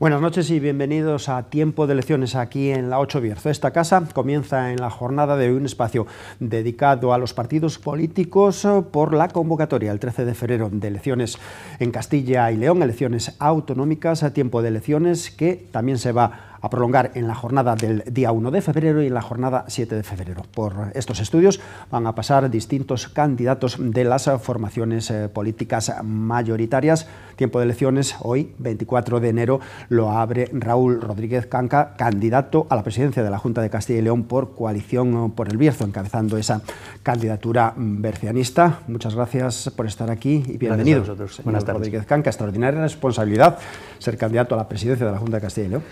Buenas noches y bienvenidos a Tiempo de Elecciones aquí en la Ocho Bierzo. Esta casa comienza en la jornada de hoy un espacio dedicado a los partidos políticos eh, por la convocatoria el 13 de febrero de elecciones en Castilla y León, elecciones autonómicas, a Tiempo de Elecciones que también se va a prolongar en la jornada del día 1 de febrero y en la jornada 7 de febrero. Por estos estudios van a pasar distintos candidatos de las formaciones eh, políticas mayoritarias. Tiempo de elecciones hoy, 24 de enero, lo abre Raúl Rodríguez Canca, candidato a la presidencia de la Junta de Castilla y León por coalición eh, por el Bierzo, encabezando esa candidatura bercianista. Muchas gracias por estar aquí y bienvenido. Buenas tardes. Rodríguez Canca, extraordinaria responsabilidad ser candidato a la presidencia de la Junta de Castilla y León.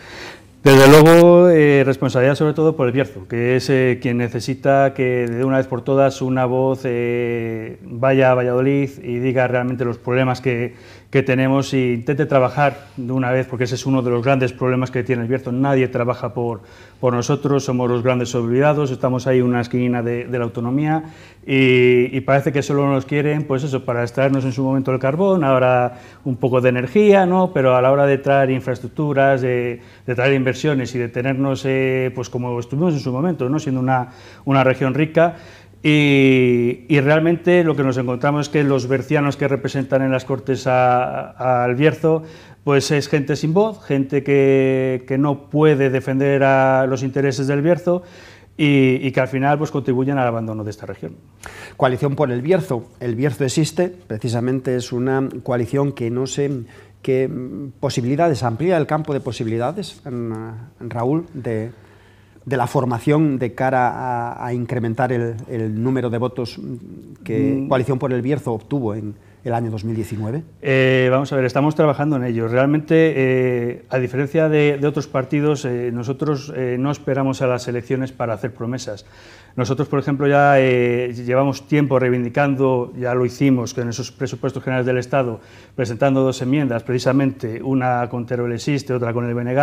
Desde luego, eh, responsabilidad sobre todo por el Bierzo, que es eh, quien necesita que de una vez por todas una voz eh, vaya a Valladolid y diga realmente los problemas que, que tenemos y intente trabajar de una vez, porque ese es uno de los grandes problemas que tiene el Bierzo. Nadie trabaja por, nosotros, somos los grandes olvidados, estamos ahí en una esquina de, la autonomía y, parece que solo nos quieren, pues eso, para extraernos en su momento el carbón, ahora un poco de energía, ¿no? pero a la hora de traer infraestructuras, de, traer inversiones y de tenernos, eh, pues como estuvimos en su momento, ¿no? siendo una, una región rica, y, realmente lo que nos encontramos es que los bercianos que representan en las Cortes a, Bierzo, Albierzo, pues es gente sin voz, gente que, que, no puede defender a los intereses del Bierzo y, que al final pues, contribuyen al abandono de esta región. Coalición por el Bierzo. El Bierzo existe, precisamente es una coalición que no sé qué posibilidades, amplía el campo de posibilidades, en Raúl, de, de la formación de cara a, incrementar el, número de votos que mm. Coalición por el Bierzo obtuvo en el año 2019? Eh, vamos a ver, estamos trabajando en ello. Realmente, eh, a diferencia de, otros partidos, eh, nosotros no esperamos a las elecciones para hacer promesas. Nosotros, por ejemplo, ya llevamos tiempo reivindicando, ya lo hicimos con esos presupuestos generales del Estado, presentando dos enmiendas, precisamente una con Teruel Existe, otra con el BNG,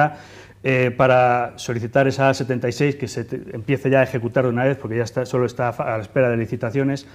eh, para solicitar esa 76 que se empiece ya a ejecutar de una vez, porque ya solo está a la espera de licitaciones,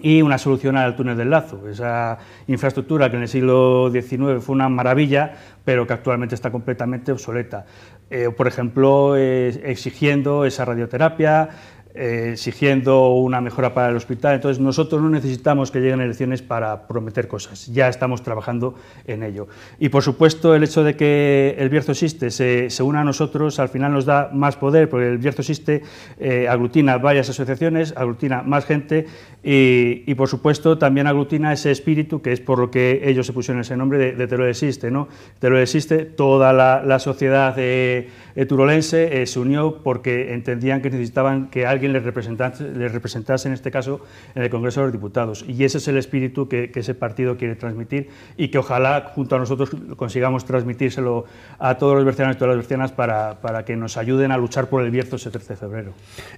y una solución al túnel del Lazo, esa infraestructura que en el siglo XIX fue una maravilla, pero que actualmente está completamente obsoleta. Eh, por ejemplo, eh, exigiendo esa radioterapia, eh, exigiendo una mejora para el hospital. Entonces, nosotros no necesitamos que lleguen elecciones para prometer cosas, ya estamos trabajando en ello. Y, por supuesto, el hecho de que el Bierzo Existe... se, una a nosotros al final nos da más poder, porque el Bierzo Existe eh, aglutina varias asociaciones, aglutina más gente y, por supuesto, también aglutina ese espíritu que es por lo que ellos se pusieron ese nombre de, de Teruel Existe. ¿no? Teruel Existe, toda la, sociedad... de... Eh, turolense eh, se unió porque entendían que necesitaban que alguien les representase, les representase, en este caso, en el Congreso de los Diputados. Y ese es el espíritu que, ese partido quiere transmitir y que ojalá junto a nosotros consigamos transmitírselo a todos los vercianos y todas las vercianas para, que nos ayuden a luchar por el viernes 13 de febrero.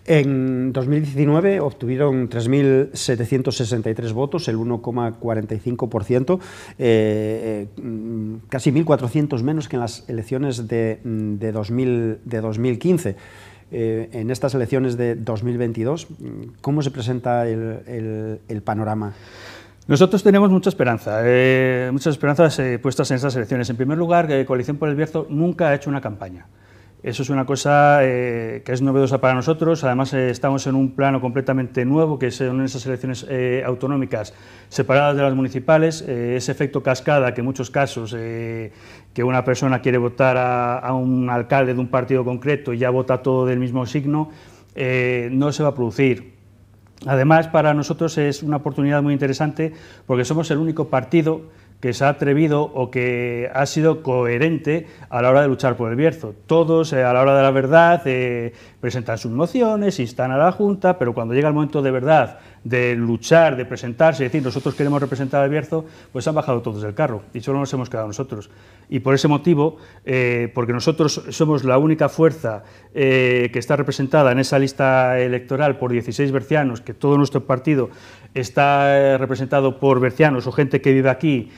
En 2019 obtuvieron 3.763 votos, el 1,45%, eh, eh, casi 1.400 menos que en las elecciones de, de 2000 de 2015. Eh, en estas elecciones de 2022, ¿cómo se presenta el, panorama? Nosotros tenemos mucha esperanza, eh, muchas esperanzas eh, puestas en estas elecciones. En primer lugar, Coalición por el Bierzo nunca ha hecho una campaña. Eso es una cosa eh, que es novedosa para nosotros. Además, eh, estamos en un plano completamente nuevo, que son esas elecciones eh, autonómicas separadas de las municipales. ese efecto cascada que en muchos casos que una persona quiere votar a, a, un alcalde de un partido concreto y ya vota todo del mismo signo, no se va a producir. Además, para nosotros es una oportunidad muy interesante porque somos el único partido que se ha atrevido o que ha sido coherente a la hora de luchar por el Bierzo. Todos, eh, a la hora de la verdad, eh, presentan sus mociones, instan a la Junta, pero cuando llega el momento de verdad de luchar, de presentarse, es decir nosotros queremos representar a Bierzo, pues han bajado todos del carro y solo nos hemos quedado nosotros. Y por ese motivo, eh, porque nosotros somos la única fuerza eh, que está representada en esa lista electoral por 16 bercianos, que todo nuestro partido está eh, representado por bercianos o gente que vive aquí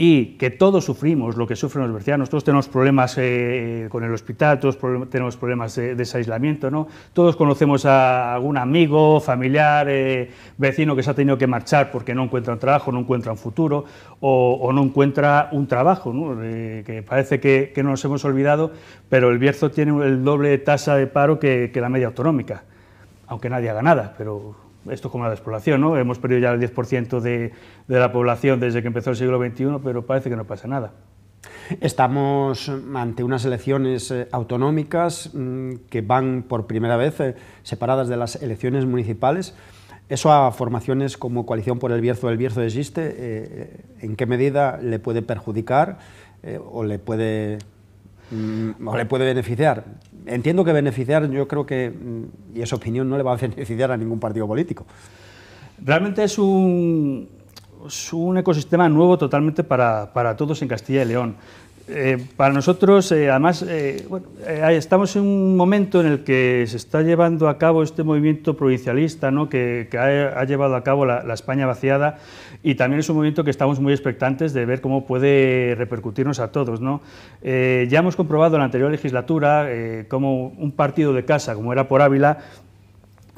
y que todos sufrimos lo que sufren los bercianos, todos tenemos problemas eh, con el hospital, todos tenemos problemas de desaislamiento, ¿no? todos conocemos a algún amigo, familiar, eh, vecino que se ha tenido que marchar porque no encuentra un trabajo, no encuentra un futuro o, no encuentra un trabajo, eh, que parece que, no nos hemos olvidado, pero el Bierzo tiene el doble tasa de paro que, que la media autonómica, aunque nadie haga nada, pero esto es como la despoblación, ¿no? Hemos perdido ya el 10% de, de la población desde que empezó el siglo XXI, pero parece que no pasa nada. Estamos ante unas elecciones eh, autonómicas mm, que van por primera vez eh, separadas de las elecciones municipales. Eso a formaciones como Coalición por el Bierzo, el Bierzo existe, eh, ¿en qué medida le puede perjudicar o le puede, mm, o le puede beneficiar? entiendo que beneficiar, yo creo que, mm, y esa opinión no le va a beneficiar a ningún partido político. Realmente es un, ecosistema nuevo totalmente para, para todos en Castilla y León. Eh, para nosotros, eh, además, eh, estamos en un momento en el que se está llevando a cabo este movimiento provincialista ¿no? que, ha, llevado a cabo la, España vaciada y también es un momento que estamos muy expectantes de ver cómo puede repercutirnos a todos. ya hemos comprobado en la anterior legislatura cómo un partido de casa, como era por Ávila,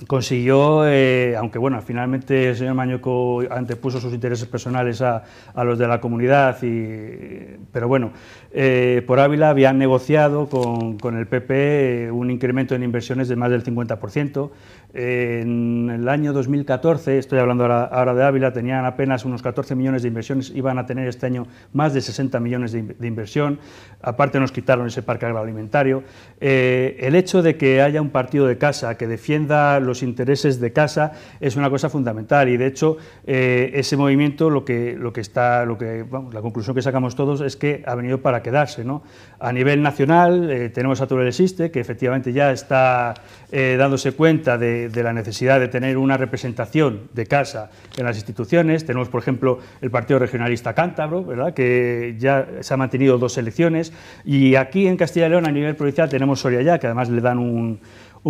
consiguió, eh, aunque bueno, finalmente el señor Mañuco antepuso sus intereses personales a, los de la comunidad, y, pero bueno, eh, por Ávila habían negociado con, con, el PP eh, un incremento en inversiones de más del 50%, en el año 2014, estoy hablando ahora, de Ávila, tenían apenas unos 14 millones de inversiones, iban a tener este año más de 60 millones de, inversión, aparte nos quitaron ese parque agroalimentario. Eh, el hecho de que haya un partido de casa que defienda los intereses de casa es una cosa fundamental y de hecho eh, ese movimiento lo que, lo que está, lo que, la conclusión que sacamos todos es que ha venido para quedarse. ¿no? A nivel nacional eh, tenemos a Turel Existe, que efectivamente ya está dándose cuenta de de, la necesidad de tener una representación de casa en las instituciones. Tenemos, por ejemplo, el Partido Regionalista Cántabro, ¿verdad? que ya se ha mantenido dos elecciones. Y aquí en Castilla y León, a nivel provincial, tenemos Soria ya que además le dan un,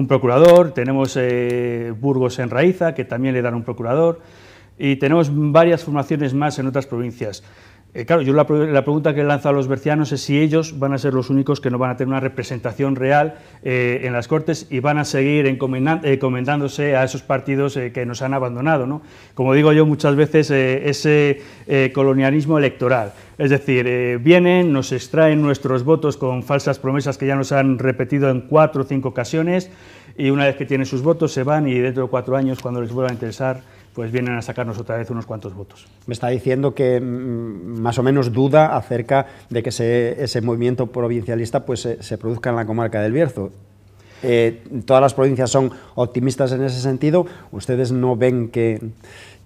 procurador. Tenemos eh, Burgos en Raíza, que también le dan un procurador. Y tenemos varias formaciones más en otras provincias. Eh, claro, yo la, pregunta que lanzado a los bercianos es si ellos van a ser los únicos que no van a tener una representación real eh, en las Cortes y van a seguir encomendándose eh, a esos partidos que nos han abandonado. Como digo yo muchas veces, ese colonialismo electoral. Es decir, vienen, nos extraen nuestros votos con falsas promesas que ya nos han repetido en cuatro o cinco ocasiones y una vez que tienen sus votos se van y dentro de cuatro años, cuando les vuelva a interesar, pues vienen a sacarnos otra vez unos cuantos votos. Me está diciendo que mm, más o menos duda acerca de que ese, movimiento provincialista pues, eh, se, produzca en la comarca del Bierzo. Eh, todas las provincias son optimistas en ese sentido. ¿Ustedes no ven que,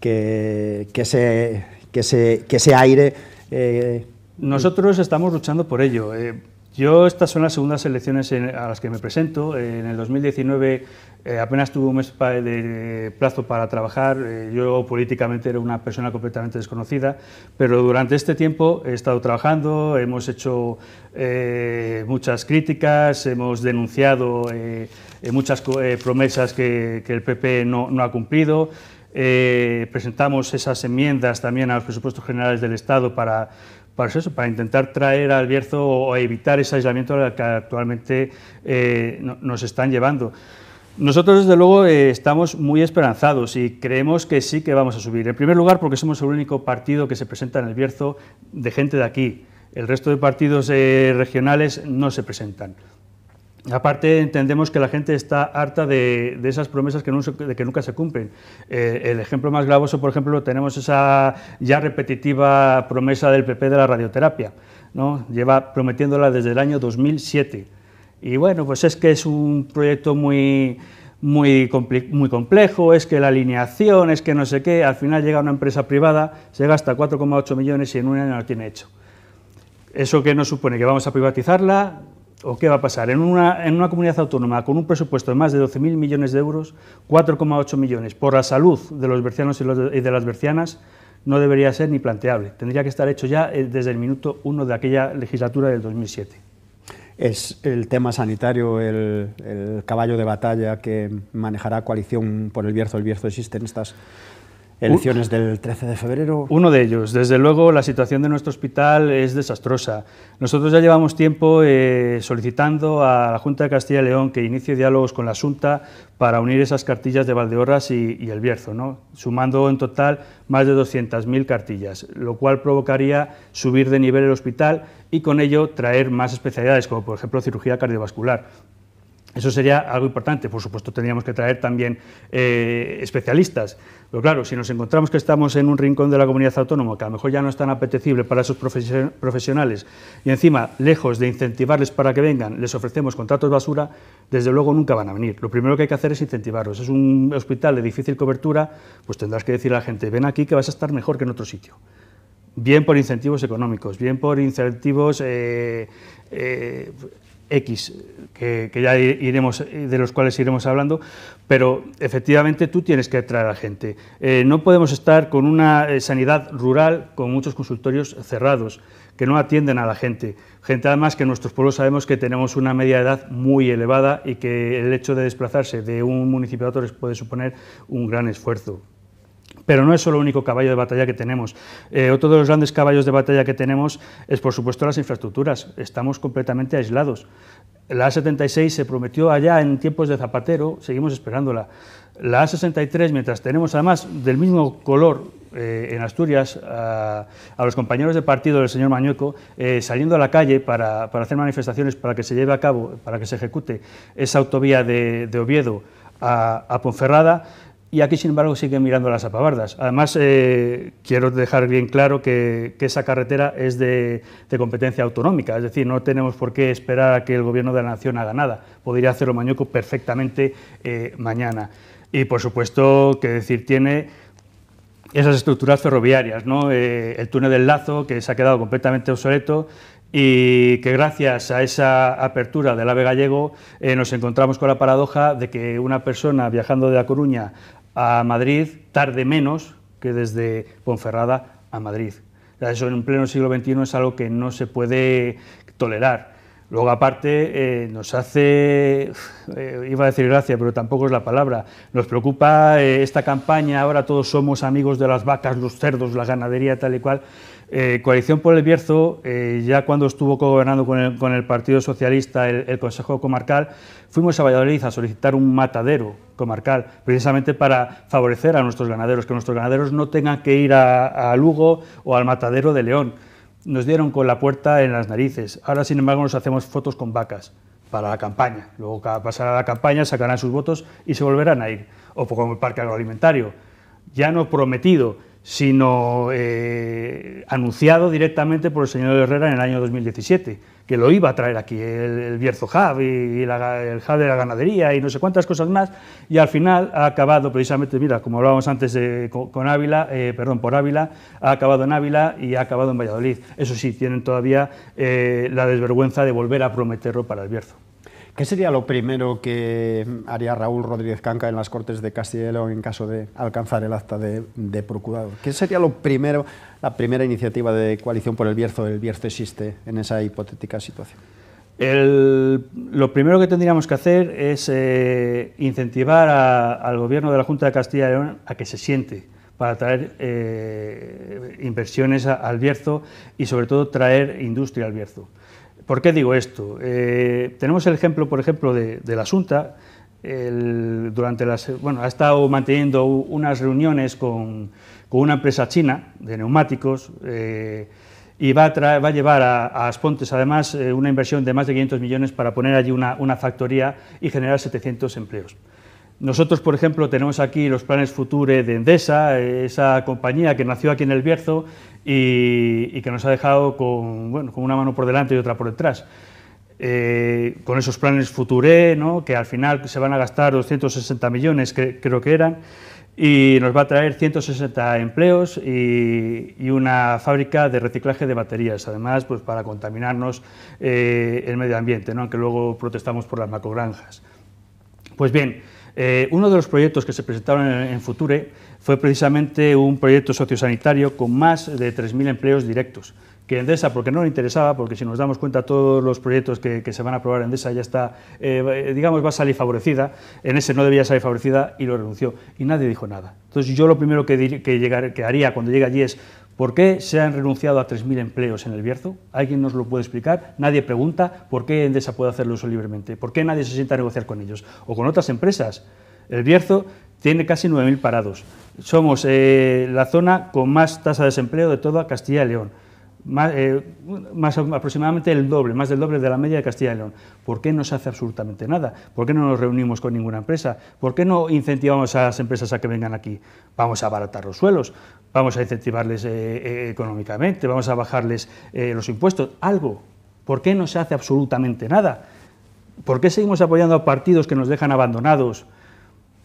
que, que, ese, que ese, aire... Eh, Nosotros estamos luchando por ello. Yo estas son las segundas elecciones a las que me presento. En el 2019 eh, apenas tuve un mes de plazo para trabajar, eh, yo políticamente era una persona completamente desconocida, pero durante este tiempo he estado trabajando, hemos hecho eh, muchas críticas, hemos denunciado muchas promesas que, el PP no, ha cumplido, presentamos esas enmiendas también a los presupuestos generales del Estado para para intentar traer al Bierzo o evitar ese aislamiento al que actualmente nos están llevando. Nosotros, desde luego, eh, estamos muy esperanzados y creemos que sí que vamos a subir. En primer lugar, porque somos el único partido que se presenta en el Bierzo de gente de aquí. El resto de partidos eh, regionales no se presentan. Aparte, entendemos que la gente está harta de, esas promesas que, que, nunca se cumplen. Eh, el ejemplo más gravoso, por ejemplo, tenemos esa ya repetitiva promesa del PP de la radioterapia. ¿no? Lleva prometiéndola desde el año 2007 y bueno, pues es que es un proyecto muy, muy, complejo, es que la alineación, es que no sé qué, al final llega una empresa privada, se gasta 4,8 millones y en un año lo tiene hecho. ¿Eso qué nos supone? ¿Que vamos a privatizarla? ¿O qué va a pasar? En una, en una comunidad autónoma con un presupuesto de más de 12.000 millones de euros, 4,8 millones por la salud de los bercianos y, de las bercianas, no debería ser ni planteable. Tendría que estar hecho ya eh, desde el minuto 1 de aquella legislatura del 2007 es el tema sanitario, el, caballo de batalla que manejará coalición por el Bierzo. El Bierzo existe en estas elecciones del 13 de febrero. Uno de ellos. Desde luego, la situación de nuestro hospital es desastrosa. Nosotros ya llevamos tiempo eh, solicitando a la Junta de Castilla y León que inicie diálogos con la Junta para unir esas cartillas de Valdeorras y, El Bierzo, sumando en total más de 200.000 cartillas, lo cual provocaría subir de nivel el hospital y con ello traer más especialidades, como por ejemplo cirugía cardiovascular, eso sería algo importante. Por supuesto, tendríamos que traer también eh, especialistas. Pero claro, si nos encontramos que estamos en un rincón de la comunidad autónoma que a lo mejor ya no es tan apetecible para esos profesionales y encima, lejos de incentivarles para que vengan, les ofrecemos contratos basura, desde luego nunca van a venir. Lo primero que hay que hacer es incentivarlos. Es un hospital de difícil cobertura, pues tendrás que decir a la gente, ven aquí que vas a estar mejor que en otro sitio bien por incentivos económicos, bien por incentivos eh, eh, X, que, ya iremos, de los cuales iremos hablando, pero efectivamente tú tienes que atraer a la gente. Eh, no podemos estar con una eh, sanidad rural con muchos consultorios cerrados, que no atienden a la gente. Gente además que en nuestros pueblos sabemos que tenemos una media edad muy elevada y que el hecho de desplazarse de un municipio a otro les puede suponer un gran esfuerzo. Pero no es solo el único caballo de batalla que tenemos. Eh, otro de los grandes caballos de batalla que tenemos es, por supuesto, las infraestructuras. Estamos completamente aislados. La A76 se prometió allá en tiempos de Zapatero, seguimos esperándola. La A63, mientras tenemos además del mismo color eh, en Asturias a, los compañeros de partido del señor Mañueco eh, saliendo a la calle para, hacer manifestaciones, para que se lleve a cabo, para que se ejecute esa autovía de, Oviedo a Ponferrada, y aquí, sin embargo, siguen mirando las apabardas. Además, eh, quiero dejar bien claro que, esa carretera es de, competencia autonómica, es decir, no tenemos por qué esperar a que el Gobierno de la Nación haga nada. Podría hacerlo Mañuco perfectamente eh, mañana. Y, por supuesto, que decir tiene esas estructuras ferroviarias, eh, el túnel del Lazo, que se ha quedado completamente obsoleto, y que gracias a esa apertura del AVE gallego nos encontramos con la paradoja de que una persona viajando de La Coruña a Madrid tarde menos que desde Ponferrada a Madrid. Eso en pleno siglo XXI es algo que no se puede tolerar. Luego, aparte, eh, nos hace, eh, iba a decir gracia, pero tampoco es la palabra, nos preocupa eh, esta campaña, ahora todos somos amigos de las vacas, los cerdos, la ganadería, tal y cual. Eh, coalición por el Bierzo, eh, ya cuando estuvo gobernando con el, Partido Socialista el, Consejo Comarcal, fuimos a Valladolid a solicitar un matadero comarcal, precisamente para favorecer a nuestros ganaderos, que nuestros ganaderos no tengan que ir a, Lugo o al matadero de León. Nos dieron con la puerta en las narices. Ahora, sin embargo, nos hacemos fotos con vacas para la campaña. Luego pasará la campaña, sacarán sus votos y se volverán a ir. O como el parque agroalimentario. Ya no prometido, sino eh, anunciado directamente por el señor Herrera en el año 2017, que lo iba a traer aquí, el, Bierzo Hub y, la, el Hub de la ganadería y no sé cuántas cosas más, y al final ha acabado precisamente, mira, como hablábamos antes de, con, Ávila, eh, perdón, por Ávila, ha acabado en Ávila y ha acabado en Valladolid. Eso sí, tienen todavía eh, la desvergüenza de volver a prometerlo para el Bierzo. ¿Qué sería lo primero que haría Raúl Rodríguez Canca en las Cortes de Castilla y León en caso de alcanzar el acta de, procurador? ¿Qué sería lo primero, la primera iniciativa de coalición por el Bierzo, el Bierzo existe en esa hipotética situación? lo primero que tendríamos que hacer es eh, incentivar al gobierno de la Junta de Castilla y León a que se siente para traer eh, inversiones al Bierzo y sobre todo traer industria al Bierzo. ¿Por qué digo esto? Eh, tenemos el ejemplo, por ejemplo, de, la Junta. durante ha estado manteniendo unas reuniones con, una empresa china de neumáticos eh, y va a, llevar a, Aspontes, además, eh, una inversión de más de 500 millones para poner allí una, una factoría y generar 700 empleos. Nosotros, por ejemplo, tenemos aquí los planes Future de Endesa, esa compañía que nació aquí en El Bierzo y, que nos ha dejado con, una mano por delante y otra por detrás. Eh, con esos planes Future, ¿no? que al final se van a gastar 260 millones, que, creo que eran, y nos va a traer 160 empleos y, una fábrica de reciclaje de baterías, además, pues para contaminarnos eh, el medio ambiente, aunque luego protestamos por las macogranjas. Pues bien, eh, uno de los proyectos que se presentaron en, Future fue precisamente un proyecto sociosanitario con más de 3.000 empleos directos, que Endesa, porque no le interesaba, porque si nos damos cuenta todos los proyectos que, se van a aprobar en Endesa ya está, eh, eh, digamos, va a salir favorecida, en ese no debía salir favorecida y lo renunció. Y nadie dijo nada. Entonces yo lo primero que, que haría cuando llegue allí es, ¿Por qué se han renunciado a 3.000 empleos en el Bierzo? ¿Alguien nos lo puede explicar? Nadie pregunta por qué Endesa puede hacerlo eso libremente, por qué nadie se sienta a negociar con ellos o con otras empresas. El Bierzo tiene casi 9.000 parados. Somos eh, la zona con más tasa de desempleo de toda Castilla y León más, eh, aproximadamente el doble, más del doble de la media de Castilla y León. ¿Por qué no se hace absolutamente nada? ¿Por qué no nos reunimos con ninguna empresa? ¿Por qué no incentivamos a las empresas a que vengan aquí? Vamos a abaratar los suelos, vamos a incentivarles eh, eh, económicamente, vamos a bajarles los impuestos, algo. ¿Por qué no se hace absolutamente nada? ¿Por qué seguimos apoyando a partidos que nos dejan abandonados?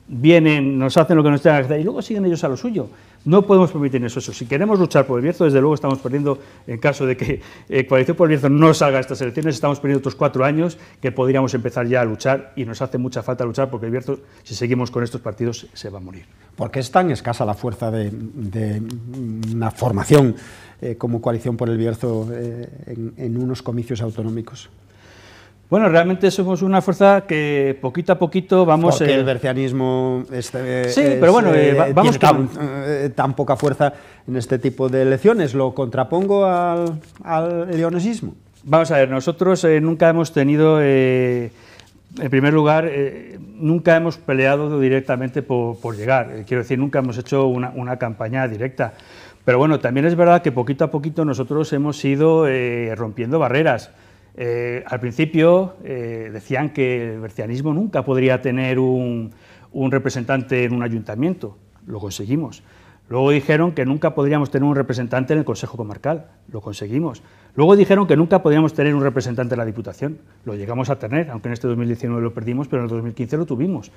vienen, nos hacen lo que nos tengan hacer y luego siguen ellos a lo suyo. No podemos permitir eso. Si queremos luchar por el Bierzo, desde luego estamos perdiendo, en caso de que eh, Coalición por el Bierzo no salga a estas elecciones, estamos perdiendo otros cuatro años que podríamos empezar ya a luchar y nos hace mucha falta luchar porque el Bierzo, si seguimos con estos partidos, se va a morir. qué es tan escasa la fuerza de, una formación eh, como Coalición por el Bierzo eh, en unos comicios autonómicos? Bueno, realmente somos una fuerza que poquito a poquito vamos... Porque el eh, bercianismo este, sí, pero bueno, eh, vamos tan, poca fuerza en este tipo de elecciones. ¿Lo contrapongo al, al Vamos a ver, nosotros nunca hemos tenido... En primer lugar, nunca hemos peleado directamente por, llegar. Quiero decir, nunca hemos hecho una, campaña directa. Pero bueno, también es verdad que poquito a poquito nosotros hemos ido rompiendo barreras. Eh, al principio eh, decían que el bercianismo nunca podría tener un, representante en un ayuntamiento. Lo conseguimos. Luego dijeron que nunca podríamos tener un representante en el Consejo Comarcal. Lo conseguimos. Luego dijeron que nunca podríamos tener un representante en la Diputación. Lo llegamos a tener, aunque en este 2019 lo perdimos, pero en el 2015 lo tuvimos.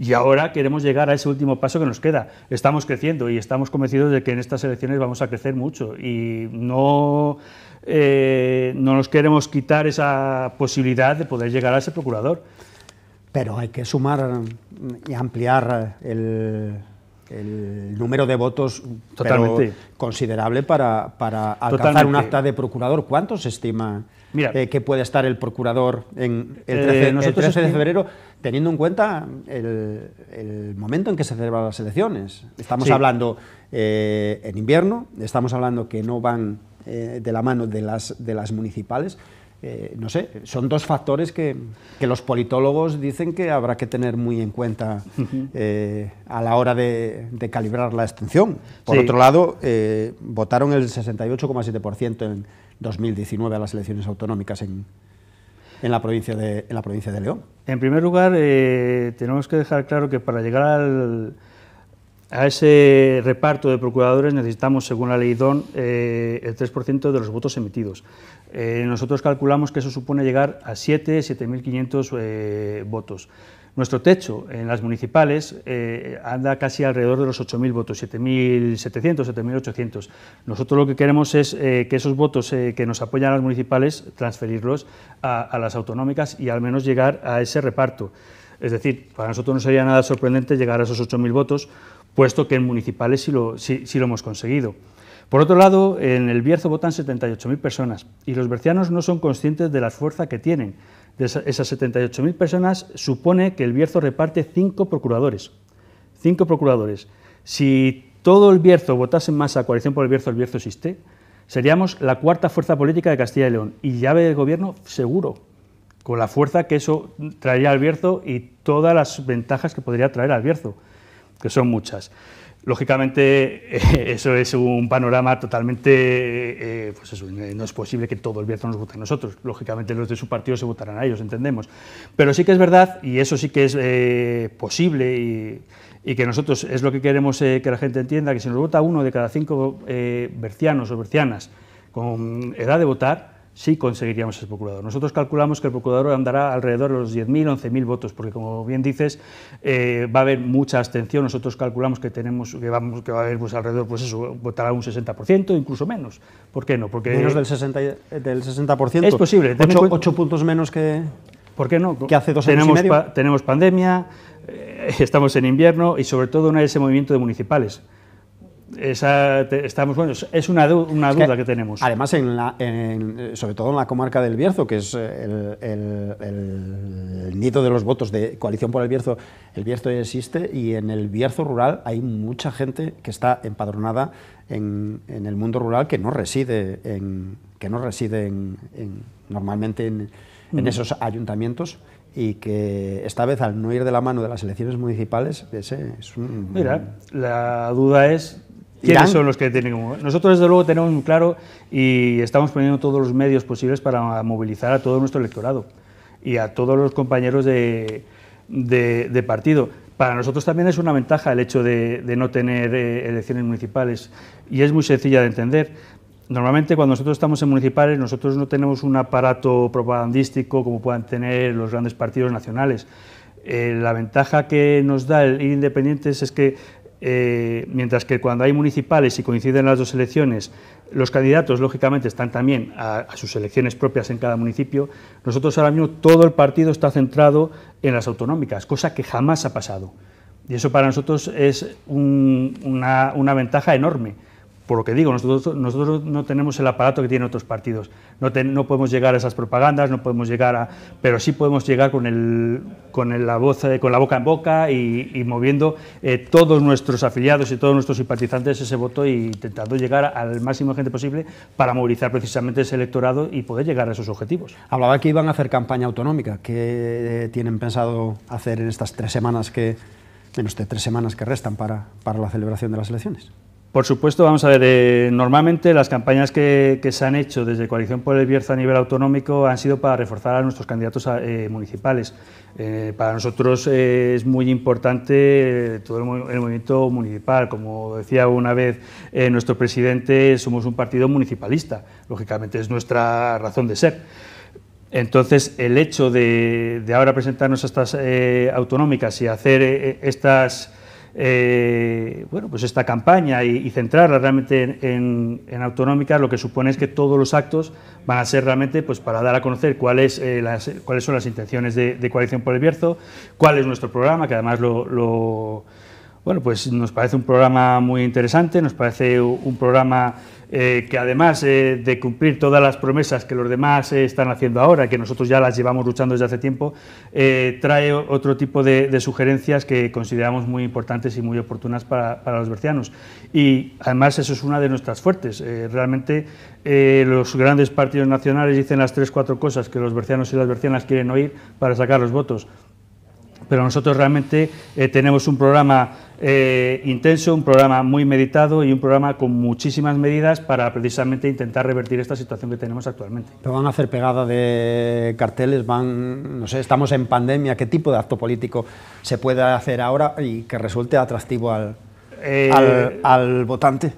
Y ahora queremos llegar a ese último paso que nos queda. Estamos creciendo y estamos convencidos de que en estas elecciones vamos a crecer mucho. Y no eh, no nos queremos quitar esa posibilidad de poder llegar a ese procurador. Pero hay que sumar y ampliar el, número de votos Totalmente. considerable para, alcanzar un acta de procurador. ¿Cuánto se estima eh, que puede estar el procurador en el 13, eh, de febrero, teniendo en cuenta el, momento en que se celebran las elecciones? Estamos hablando eh, en invierno, estamos hablando que no van eh, de la mano de las, de las municipales, eh, no sé, son dos factores que, los politólogos dicen que habrá que tener muy en cuenta eh, a la hora de, calibrar la extensión. Por otro lado, votaron el 68,7% en 2019 a las elecciones autonómicas en, la provincia en la provincia de León. En primer lugar, tenemos que dejar claro que para llegar al a ese reparto de procuradores necesitamos, según la ley DON, eh, el 3% de los votos emitidos. Eh, nosotros calculamos que eso supone llegar a 7, 7.500 eh, votos. Nuestro techo en las municipales anda casi alrededor de los 8.000 votos, 7.700, 7.800. Nosotros lo que queremos es que esos votos que nos apoyan las municipales, transferirlos a, a, las autonómicas y al menos llegar a ese reparto. Es decir, para nosotros no sería nada sorprendente llegar a esos 8.000 votos, puesto que en municipales sí lo, hemos conseguido. Por otro lado, en el Bierzo votan 78.000 personas y los bercianos no son conscientes de la fuerza que tienen. De esas 78.000 personas supone que el Bierzo reparte cinco procuradores. cinco procuradores. Si todo el Bierzo votase en a coalición por el Bierzo, el Bierzo existe, seríamos la cuarta fuerza política de Castilla y León y llave del gobierno seguro, con la fuerza que eso traería al Bierzo y todas las ventajas que podría traer al Bierzo que son muchas. Lógicamente, eh, eso es un panorama totalmente. Eh, eh, pues eso, no es posible que todo el viento nos vote a nosotros. Lógicamente, los de su partido se votarán a ellos, entendemos. Pero sí que es verdad, y eso sí que es posible, y, que nosotros es lo que queremos que la gente entienda: que si nos vota uno de cada cinco bercianos o bercianas con edad de votar, sí conseguiríamos ese procurador. Nosotros calculamos que el procurador andará alrededor de los 10.000, 11.000 votos, porque como bien dices, eh, va a haber mucha abstención. Nosotros calculamos que tenemos que, vamos, que va a haber pues, alrededor, pues eso, votará un 60%, incluso menos. ¿Por qué no? Porque menos del 60%. Del 60%. Es posible. ¿Ocho puntos menos que... ¿Por qué no? hace dos años tenemos, tenemos pandemia, eh, estamos en invierno y sobre todo no hay ese movimiento de municipales esa, estamos bueno, es una, una duda que, tenemos. Además, en sobre todo en la comarca del Bierzo, que es el, nido de los votos de Coalición por el Bierzo, el Bierzo existe y en el Bierzo rural hay mucha gente que está empadronada en, el mundo rural que no reside en, que no reside en, normalmente en, esos ayuntamientos y que esta vez al no ir de la mano de las elecciones municipales, es un... Mira, la duda es ¿Quiénes son los que tienen? Nosotros, desde luego, tenemos claro y estamos poniendo todos los medios posibles para movilizar a todo nuestro electorado y a todos los compañeros de, partido. Para nosotros también es una ventaja el hecho de, no tener eh, elecciones municipales y es muy sencilla de entender. Normalmente cuando nosotros estamos en municipales nosotros no tenemos un aparato propagandístico como puedan tener los grandes partidos nacionales. Eh, la ventaja que nos da el ir independientes es que eh, mientras que cuando hay municipales y coinciden las dos elecciones, los candidatos lógicamente están también a, sus elecciones propias en cada municipio, nosotros ahora mismo todo el partido está centrado en las autonómicas, cosa que jamás ha pasado. Y eso para nosotros es una ventaja enorme por lo que digo, nosotros, no tenemos el aparato que tienen otros partidos, no, no podemos llegar a esas propagandas, no podemos llegar a, pero sí podemos llegar con, el, con, la, voz, eh, con la boca en boca y, moviendo eh, todos nuestros afiliados y todos nuestros simpatizantes ese voto y intentando llegar al máximo de gente posible para movilizar precisamente ese electorado y poder llegar a esos objetivos. Hablaba que iban a hacer campaña autonómica, ¿qué eh, tienen pensado hacer en estas tres semanas que menos de tres semanas que restan para, para la celebración de las elecciones? Por supuesto, vamos a ver, eh, normalmente las campañas que, se han hecho desde Coalición por el Bierzo a nivel autonómico han sido para reforzar a nuestros candidatos eh, municipales. Eh, para nosotros es muy importante todo el, movimiento municipal. Como decía una vez nuestro presidente, somos un partido municipalista, lógicamente es nuestra razón de ser. Entonces, el hecho de, de ahora presentarnos a estas autonómicas y hacer estas eh, bueno, pues esta campaña y, centrarla realmente en, autonómica, lo que supone es que todos los actos van a ser realmente pues, para dar a conocer eh, cuáles, son las intenciones de, Coalición por el Bierzo, cuál es nuestro programa, que además lo bueno, pues nos parece un programa muy interesante, nos parece un programa eh, que además eh, de cumplir todas las promesas que los demás eh, están haciendo ahora, que nosotros ya las llevamos luchando desde hace tiempo, trae otro tipo de, sugerencias que consideramos muy importantes y muy oportunas para, para, los bercianos. Y además eso es una de nuestras fuertes. realmente los grandes partidos nacionales dicen las tres, cuatro cosas que los bercianos y las bercianas quieren oír para sacar los votos pero nosotros realmente eh, tenemos un programa eh, intenso, un programa muy meditado y un programa con muchísimas medidas para precisamente intentar revertir esta situación que tenemos actualmente. ¿Pero van a hacer pegada de carteles? ¿Van, no sé, estamos en pandemia? ¿Qué tipo de acto político se puede hacer ahora y que resulte atractivo al, eh, al, votante?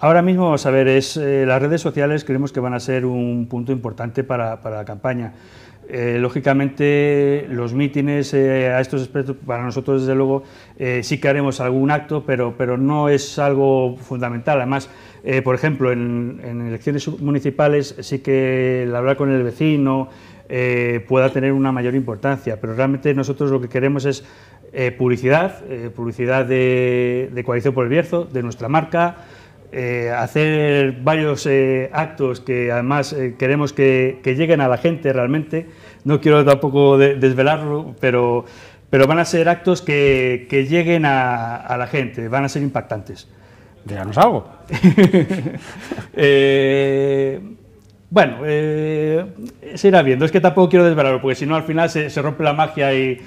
Ahora mismo, vamos a ver, es, las redes sociales creemos que van a ser un punto importante para, para la campaña. Eh, lógicamente, los mítines eh, a estos expertos para nosotros, desde luego, eh, sí que haremos algún acto, pero, pero no es algo fundamental. Además, por ejemplo, en, elecciones municipales sí que el hablar con el vecino pueda tener una mayor importancia, pero realmente nosotros lo que queremos es publicidad, publicidad de Coalición por el Bierzo, de nuestra marca, eh, hacer varios eh, actos que además eh, queremos que, lleguen a la gente realmente. No quiero tampoco desvelarlo, pero, pero van a ser actos que, lleguen a, a, la gente, van a ser impactantes. nos algo. Bueno, eh, se irá viendo. Es que tampoco quiero desvelarlo, porque si no al final se, rompe la magia y,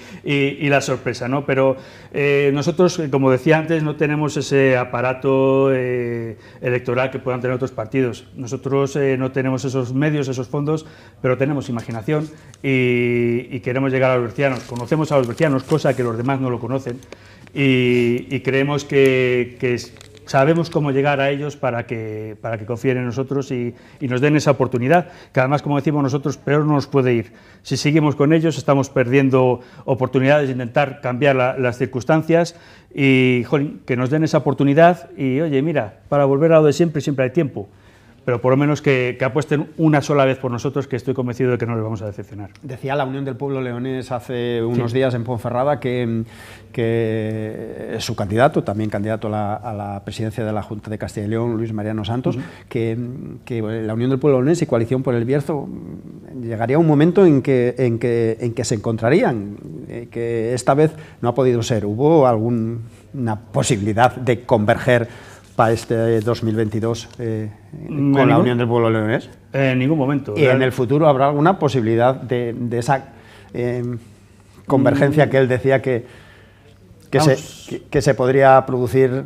la sorpresa, ¿no? Pero eh, nosotros, eh, como decía antes, no tenemos ese aparato eh, electoral que puedan tener otros partidos. Nosotros no tenemos esos medios, esos fondos, pero tenemos imaginación y, queremos llegar a los bercianos. Conocemos a los bercianos, cosa que los demás no lo conocen, y, creemos que, que es, sabemos cómo llegar a ellos para que, para que confíen en nosotros y, nos den esa oportunidad, que además, como decimos nosotros, peor no nos puede ir. Si seguimos con ellos, estamos perdiendo oportunidades de intentar cambiar las circunstancias y, que nos den esa oportunidad y, oye, mira, para volver a lo de siempre, siempre hay tiempo pero por lo menos que, que, apuesten una sola vez por nosotros, que estoy convencido de que no les vamos a decepcionar. Decía la Unión del Pueblo Leonés hace unos días en Ponferrada que, que, su candidato, también candidato a la, presidencia de la Junta de Castilla y León, Luis Mariano Santos, que, que, la Unión del Pueblo Leonés y Coalición por el Bierzo mm, llegaría un momento en que, en que, en que se encontrarían, eh, que esta vez no ha podido ser. Hubo alguna posibilidad de converger este 2022 eh, con mm, la Unión del Pueblo Leonés? Eh, en ningún momento. ¿Y en el futuro habrá alguna posibilidad de, esa eh, convergencia mm. que él decía que, que, se, que, se podría producir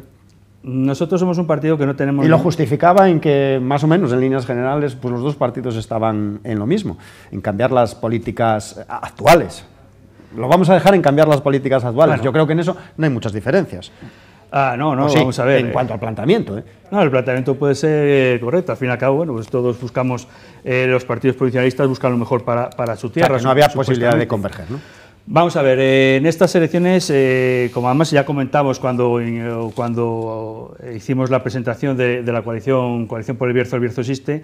nosotros somos un partido que no tenemos... Y lo justificaba en que, más o menos, en líneas generales, pues los dos partidos estaban en lo mismo, en cambiar las políticas actuales. Lo vamos a dejar en cambiar las políticas actuales. Yo creo que en eso no hay muchas diferencias. Ah, no, no, pues vamos a ver. En eh. cuanto al planteamiento. ¿eh? No, el planteamiento puede ser correcto. Al fin y al cabo, bueno, pues todos buscamos, eh, los partidos provincialistas buscan lo mejor para, para su tierra. no había posibilidad de converger, ¿no? Vamos a ver, eh, en estas elecciones, eh, como además ya comentamos cuando, eh, cuando hicimos la presentación de, la coalición, coalición por el Bierzo, el Bierzo existe,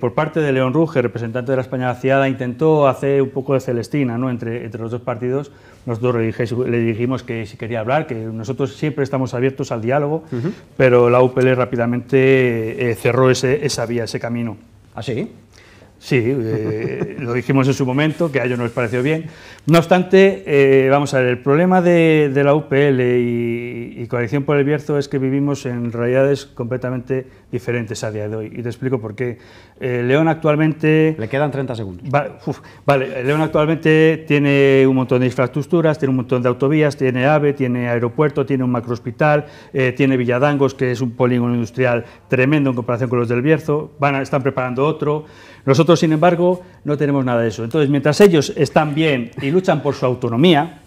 por parte de León Ruge, representante de la España vaciada, intentó hacer un poco de Celestina ¿no? entre, entre los dos partidos. Nosotros le, dijimos que si quería hablar, que nosotros siempre estamos abiertos al diálogo, pero la UPL rápidamente cerró ese, esa vía, ese camino. ¿Ah, sí? Sí, eh, lo dijimos en su momento, que a ellos no les pareció bien. No obstante, eh, vamos a ver, el problema de, la UPL y, y, Coalición por el Bierzo es que vivimos en realidades completamente diferentes a día de hoy. Y te explico por qué. Eh, León actualmente... Le quedan 30 segundos. vale, León actualmente tiene un montón de infraestructuras, tiene un montón de autovías, tiene AVE, tiene aeropuerto, tiene un macrohospital, tiene Villadangos, que es un polígono industrial tremendo en comparación con los del Bierzo. Van están preparando otro. Nosotros, sin embargo, no tenemos nada de eso. Entonces, mientras ellos están bien y luchan por su autonomía,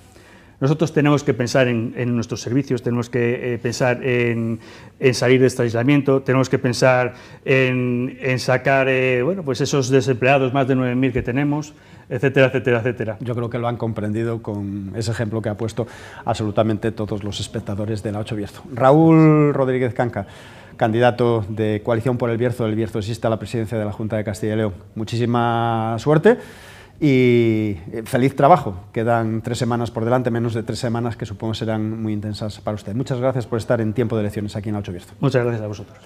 nosotros tenemos que pensar en, nuestros servicios, tenemos que eh, pensar en, salir de este aislamiento, tenemos que pensar en, sacar eh, bueno, pues esos desempleados, más de 9.000 que tenemos, etcétera, etcétera, etcétera. Yo creo que lo han comprendido con ese ejemplo que ha puesto absolutamente todos los espectadores de la Ocho Raúl Rodríguez Canca candidato de Coalición por el Bierzo, el Bierzo existe a la presidencia de la Junta de Castilla y León. Muchísima suerte y eh, feliz trabajo. Quedan tres semanas por delante, menos de tres semanas que supongo serán muy intensas para usted. Muchas gracias por estar en tiempo de elecciones aquí en Alto Bierzo. Muchas gracias a vosotros.